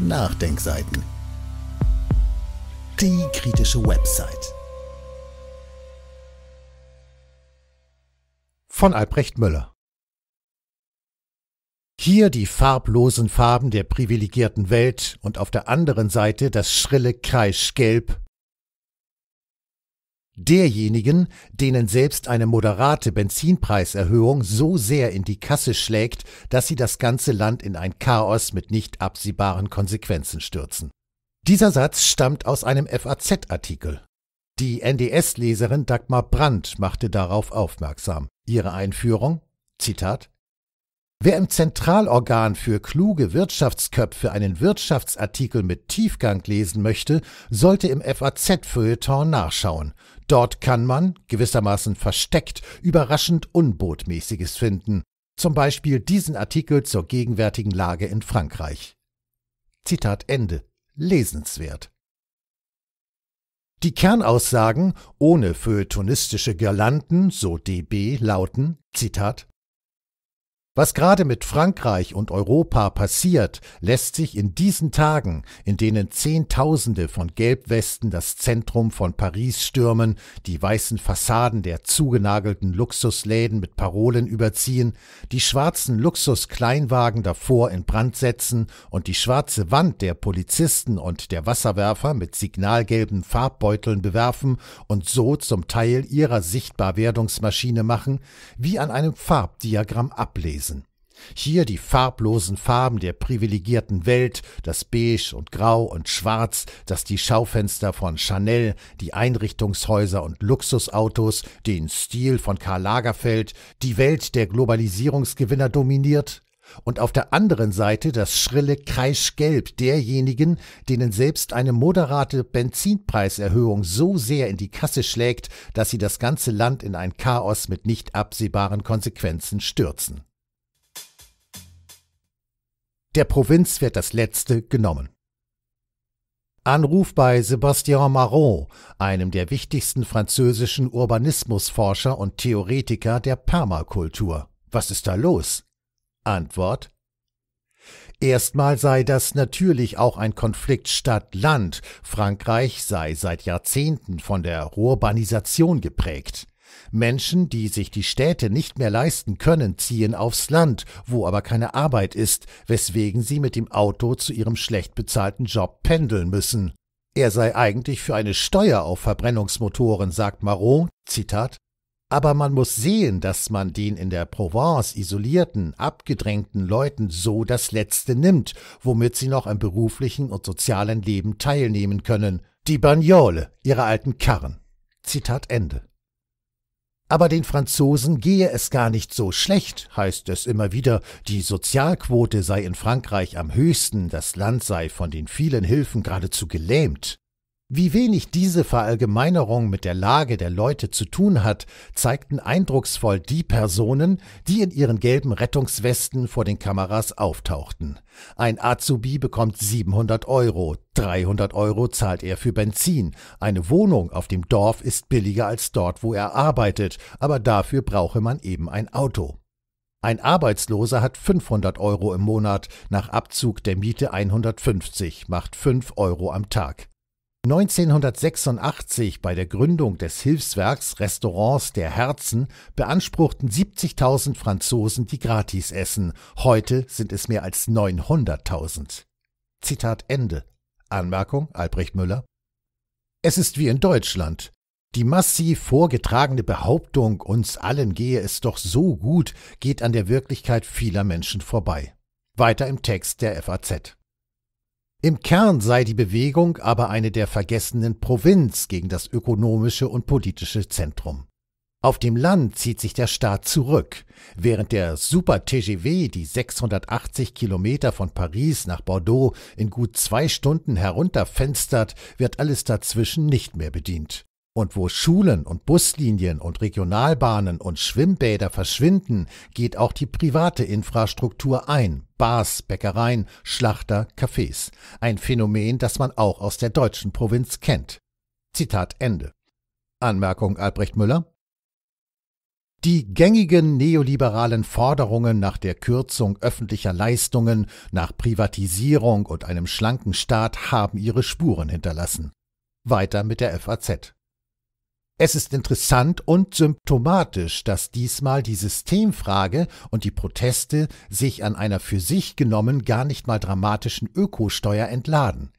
Nachdenkseiten. Die kritische Website. Von Albrecht Müller. Hier die farblosen Farben der privilegierten Welt und auf der anderen Seite das schrille Kreischgelb derjenigen, denen selbst eine moderate Benzinpreiserhöhung so sehr in die Kasse schlägt, dass sie das ganze Land in ein Chaos mit nicht absehbaren Konsequenzen stürzen. Dieser Satz stammt aus einem FAZ-Artikel. Die NDS-Leserin Dagmar Brandt machte darauf aufmerksam. Ihre Einführung, Zitat, Wer im Zentralorgan für kluge Wirtschaftsköpfe einen Wirtschaftsartikel mit Tiefgang lesen möchte, sollte im FAZ-Feuilleton nachschauen. Dort kann man, gewissermaßen versteckt, überraschend Unbotmäßiges finden. Zum Beispiel diesen Artikel zur gegenwärtigen Lage in Frankreich. Zitat Ende. Lesenswert. Die Kernaussagen ohne feuilletonistische Girlanden, so DB, lauten, Zitat, was gerade mit Frankreich und Europa passiert, lässt sich in diesen Tagen, in denen Zehntausende von Gelbwesten das Zentrum von Paris stürmen, die weißen Fassaden der zugenagelten Luxusläden mit Parolen überziehen, die schwarzen Luxuskleinwagen davor in Brand setzen und die schwarze Wand der Polizisten und der Wasserwerfer mit signalgelben Farbbeuteln bewerfen und so zum Teil ihrer Sichtbarwerdungsmaschine machen, wie an einem Farbdiagramm ablesen. Hier die farblosen Farben der privilegierten Welt, das Beige und Grau und Schwarz, das die Schaufenster von Chanel, die Einrichtungshäuser und Luxusautos, den Stil von Karl Lagerfeld, die Welt der Globalisierungsgewinner dominiert, und auf der anderen Seite das schrille Kreischgelb derjenigen, denen selbst eine moderate Benzinpreiserhöhung so sehr in die Kasse schlägt, dass sie das ganze Land in ein Chaos mit nicht absehbaren Konsequenzen stürzen. Der Provinz wird das letzte genommen. Anruf bei Sebastian Marron, einem der wichtigsten französischen Urbanismusforscher und Theoretiker der Permakultur. Was ist da los? Antwort Erstmal sei das natürlich auch ein Konflikt Stadt-Land. Frankreich sei seit Jahrzehnten von der Urbanisation geprägt. Menschen, die sich die Städte nicht mehr leisten können, ziehen aufs Land, wo aber keine Arbeit ist, weswegen sie mit dem Auto zu ihrem schlecht bezahlten Job pendeln müssen. Er sei eigentlich für eine Steuer auf Verbrennungsmotoren, sagt Marot, Zitat, aber man muss sehen, dass man den in der Provence isolierten, abgedrängten Leuten so das Letzte nimmt, womit sie noch am beruflichen und sozialen Leben teilnehmen können. Die Bagnole, ihre alten Karren. Zitat Ende. Aber den Franzosen gehe es gar nicht so schlecht, heißt es immer wieder, die Sozialquote sei in Frankreich am höchsten, das Land sei von den vielen Hilfen geradezu gelähmt. Wie wenig diese Verallgemeinerung mit der Lage der Leute zu tun hat, zeigten eindrucksvoll die Personen, die in ihren gelben Rettungswesten vor den Kameras auftauchten. Ein Azubi bekommt 700 Euro, 300 Euro zahlt er für Benzin, eine Wohnung auf dem Dorf ist billiger als dort, wo er arbeitet, aber dafür brauche man eben ein Auto. Ein Arbeitsloser hat 500 Euro im Monat, nach Abzug der Miete 150, macht 5 Euro am Tag. 1986 bei der Gründung des Hilfswerks Restaurants der Herzen beanspruchten 70.000 Franzosen die gratis essen. Heute sind es mehr als 900.000. Zitat Ende. Anmerkung Albrecht Müller. Es ist wie in Deutschland. Die massiv vorgetragene Behauptung, uns allen gehe es doch so gut, geht an der Wirklichkeit vieler Menschen vorbei. Weiter im Text der FAZ. Im Kern sei die Bewegung aber eine der vergessenen Provinz gegen das ökonomische und politische Zentrum. Auf dem Land zieht sich der Staat zurück, während der Super TGV die 680 Kilometer von Paris nach Bordeaux in gut zwei Stunden herunterfenstert, wird alles dazwischen nicht mehr bedient. Und wo Schulen und Buslinien und Regionalbahnen und Schwimmbäder verschwinden, geht auch die private Infrastruktur ein. Bars, Bäckereien, Schlachter, Cafés. Ein Phänomen, das man auch aus der deutschen Provinz kennt. Zitat Ende. Anmerkung Albrecht Müller. Die gängigen neoliberalen Forderungen nach der Kürzung öffentlicher Leistungen, nach Privatisierung und einem schlanken Staat haben ihre Spuren hinterlassen. Weiter mit der FAZ. Es ist interessant und symptomatisch, dass diesmal die Systemfrage und die Proteste sich an einer für sich genommen gar nicht mal dramatischen Ökosteuer entladen.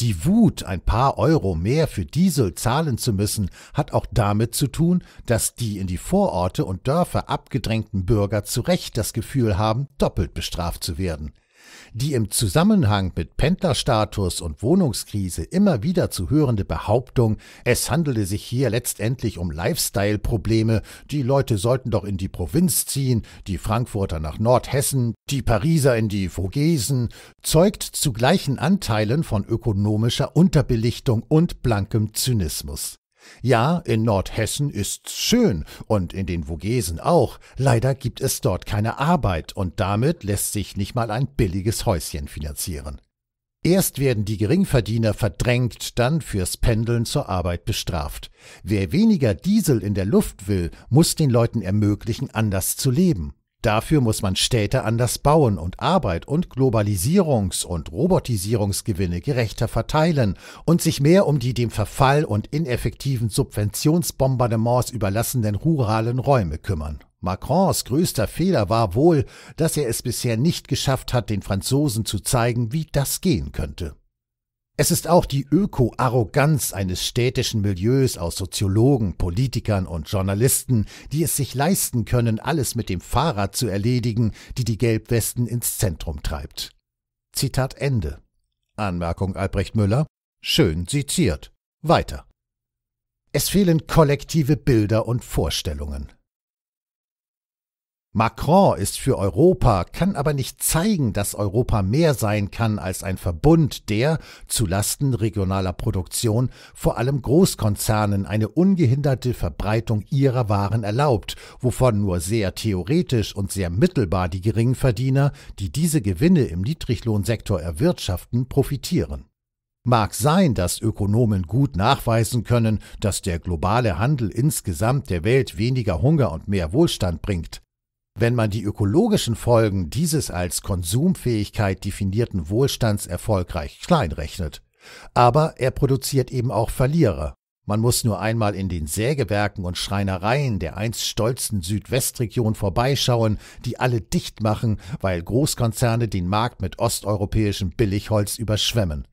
Die Wut, ein paar Euro mehr für Diesel zahlen zu müssen, hat auch damit zu tun, dass die in die Vororte und Dörfer abgedrängten Bürger zu Recht das Gefühl haben, doppelt bestraft zu werden. Die im Zusammenhang mit Pendlerstatus und Wohnungskrise immer wieder zu hörende Behauptung, es handele sich hier letztendlich um Lifestyle-Probleme, die Leute sollten doch in die Provinz ziehen, die Frankfurter nach Nordhessen, die Pariser in die Vogesen, zeugt zu gleichen Anteilen von ökonomischer Unterbelichtung und blankem Zynismus. Ja, in Nordhessen ist's schön und in den Vogesen auch. Leider gibt es dort keine Arbeit und damit lässt sich nicht mal ein billiges Häuschen finanzieren. Erst werden die Geringverdiener verdrängt, dann fürs Pendeln zur Arbeit bestraft. Wer weniger Diesel in der Luft will, muss den Leuten ermöglichen, anders zu leben. Dafür muss man Städte anders bauen und Arbeit und Globalisierungs- und Robotisierungsgewinne gerechter verteilen und sich mehr um die dem Verfall und ineffektiven Subventionsbombardements überlassenen ruralen Räume kümmern. Macrons größter Fehler war wohl, dass er es bisher nicht geschafft hat, den Franzosen zu zeigen, wie das gehen könnte. Es ist auch die Öko-Arroganz eines städtischen Milieus aus Soziologen, Politikern und Journalisten, die es sich leisten können, alles mit dem Fahrrad zu erledigen, die die Gelbwesten ins Zentrum treibt. Zitat Ende. Anmerkung Albrecht Müller. Schön seziert. Weiter. Es fehlen kollektive Bilder und Vorstellungen. Macron ist für Europa, kann aber nicht zeigen, dass Europa mehr sein kann als ein Verbund, der zu Lasten regionaler Produktion vor allem Großkonzernen eine ungehinderte Verbreitung ihrer Waren erlaubt, wovon nur sehr theoretisch und sehr mittelbar die Geringverdiener, die diese Gewinne im Niedriglohnsektor erwirtschaften, profitieren. Mag sein, dass Ökonomen gut nachweisen können, dass der globale Handel insgesamt der Welt weniger Hunger und mehr Wohlstand bringt, wenn man die ökologischen Folgen dieses als Konsumfähigkeit definierten Wohlstands erfolgreich kleinrechnet. Aber er produziert eben auch Verlierer. Man muss nur einmal in den Sägewerken und Schreinereien der einst stolzen Südwestregion vorbeischauen, die alle dicht machen, weil Großkonzerne den Markt mit osteuropäischem Billigholz überschwemmen.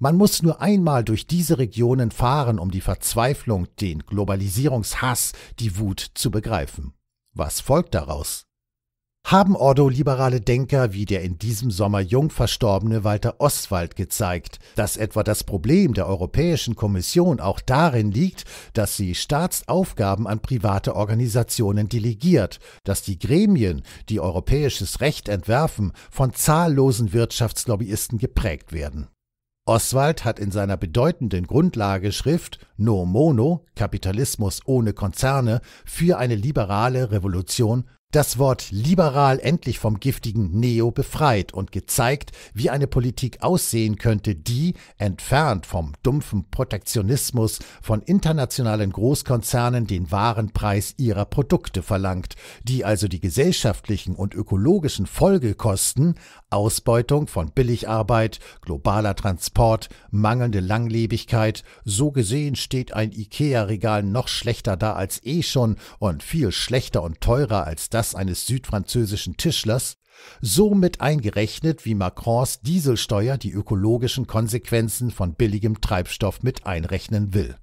Man muss nur einmal durch diese Regionen fahren, um die Verzweiflung, den Globalisierungshass, die Wut zu begreifen. Was folgt daraus? Haben ordoliberale Denker wie der in diesem Sommer jung verstorbene Walter Oswald gezeigt, dass etwa das Problem der Europäischen Kommission auch darin liegt, dass sie Staatsaufgaben an private Organisationen delegiert, dass die Gremien, die europäisches Recht entwerfen, von zahllosen Wirtschaftslobbyisten geprägt werden. Oswald hat in seiner bedeutenden Grundlageschrift No Mono Kapitalismus ohne Konzerne für eine liberale Revolution das Wort liberal endlich vom giftigen Neo befreit und gezeigt, wie eine Politik aussehen könnte, die, entfernt vom dumpfen Protektionismus von internationalen Großkonzernen den wahren Preis ihrer Produkte verlangt, die also die gesellschaftlichen und ökologischen Folgekosten Ausbeutung von Billigarbeit, globaler Transport, mangelnde Langlebigkeit, so gesehen steht ein Ikea-Regal noch schlechter da als eh schon und viel schlechter und teurer als das eines südfranzösischen Tischlers, so mit eingerechnet, wie Macrons Dieselsteuer die ökologischen Konsequenzen von billigem Treibstoff mit einrechnen will.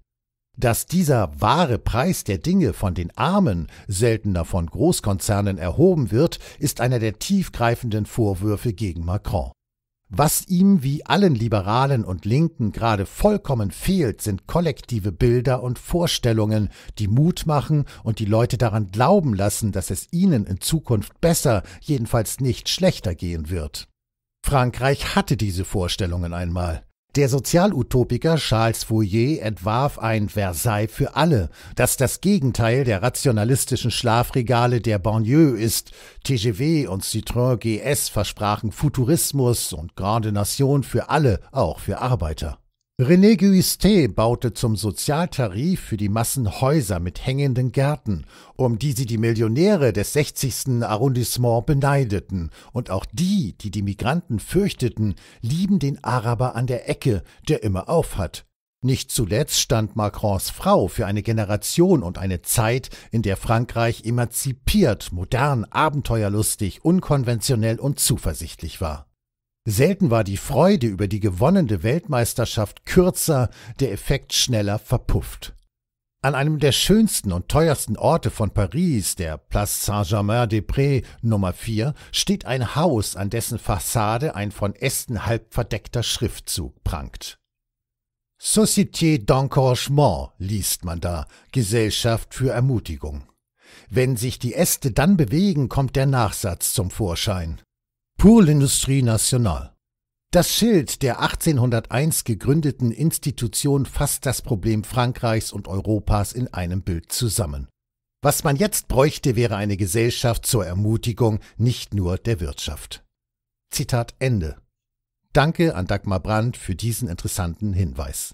Dass dieser wahre Preis der Dinge von den Armen seltener von Großkonzernen erhoben wird, ist einer der tiefgreifenden Vorwürfe gegen Macron. Was ihm wie allen Liberalen und Linken gerade vollkommen fehlt, sind kollektive Bilder und Vorstellungen, die Mut machen und die Leute daran glauben lassen, dass es ihnen in Zukunft besser, jedenfalls nicht schlechter gehen wird. Frankreich hatte diese Vorstellungen einmal. Der Sozialutopiker Charles Fourier entwarf ein Versailles für alle, das das Gegenteil der rationalistischen Schlafregale der Banlieue ist. TGV und Citroën GS versprachen Futurismus und Grande Nation für alle, auch für Arbeiter. René Guistet baute zum Sozialtarif für die Massen Häuser mit hängenden Gärten, um die sie die Millionäre des 60. Arrondissement beneideten. Und auch die, die die Migranten fürchteten, lieben den Araber an der Ecke, der immer aufhat. Nicht zuletzt stand Macrons Frau für eine Generation und eine Zeit, in der Frankreich emanzipiert, modern, abenteuerlustig, unkonventionell und zuversichtlich war. Selten war die Freude über die gewonnene Weltmeisterschaft kürzer, der Effekt schneller verpufft. An einem der schönsten und teuersten Orte von Paris, der Place Saint-Germain-des-Prés Nummer 4, steht ein Haus, an dessen Fassade ein von Ästen halb verdeckter Schriftzug prangt. Société d'Encouragement liest man da, Gesellschaft für Ermutigung. Wenn sich die Äste dann bewegen, kommt der Nachsatz zum Vorschein. Kurlindustrie National. Das Schild der 1801 gegründeten Institution fasst das Problem Frankreichs und Europas in einem Bild zusammen. Was man jetzt bräuchte, wäre eine Gesellschaft zur Ermutigung, nicht nur der Wirtschaft. Zitat Ende. Danke an Dagmar Brandt für diesen interessanten Hinweis.